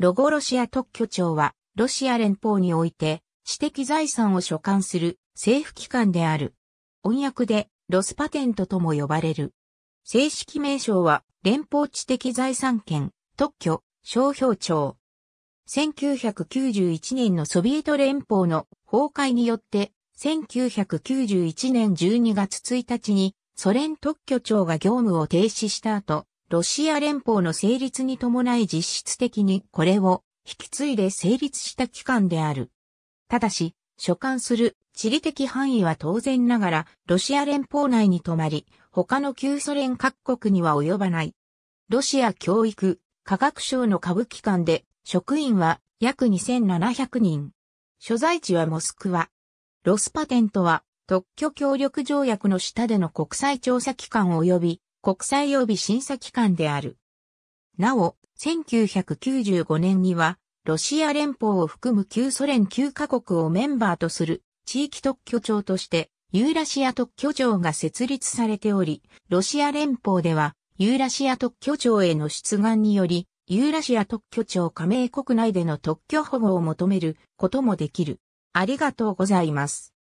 ロゴロシア特許庁は、ロシア連邦において、知的財産を所管する政府機関である。翻訳で、ロスパテントとも呼ばれる。正式名称は、連邦知的財産権、特許、商標庁。1991年のソビエト連邦の崩壊によって、1991年12月1日にソ連特許庁が業務を停止した後、ロシア連邦の成立に伴い実質的にこれを引き継いで成立した機関である。ただし、所管する地理的範囲は当然ながらロシア連邦内に止まり、他の旧ソ連各国には及ばない。ロシア教育、科学省の下部機関で職員は約2700人。所在地はモスクワ。ロスパテントは特許協力条約の下での国際調査機関及び国際予備審査機関である。なお、1995年には、ロシア連邦を含む旧ソ連9カ国をメンバーとする地域特許庁として、ユーラシア特許庁が設立されており、ロシア連邦では、ユーラシア特許庁への出願により、ユーラシア特許庁加盟国内での特許保護を求めることもできる。ありがとうございます。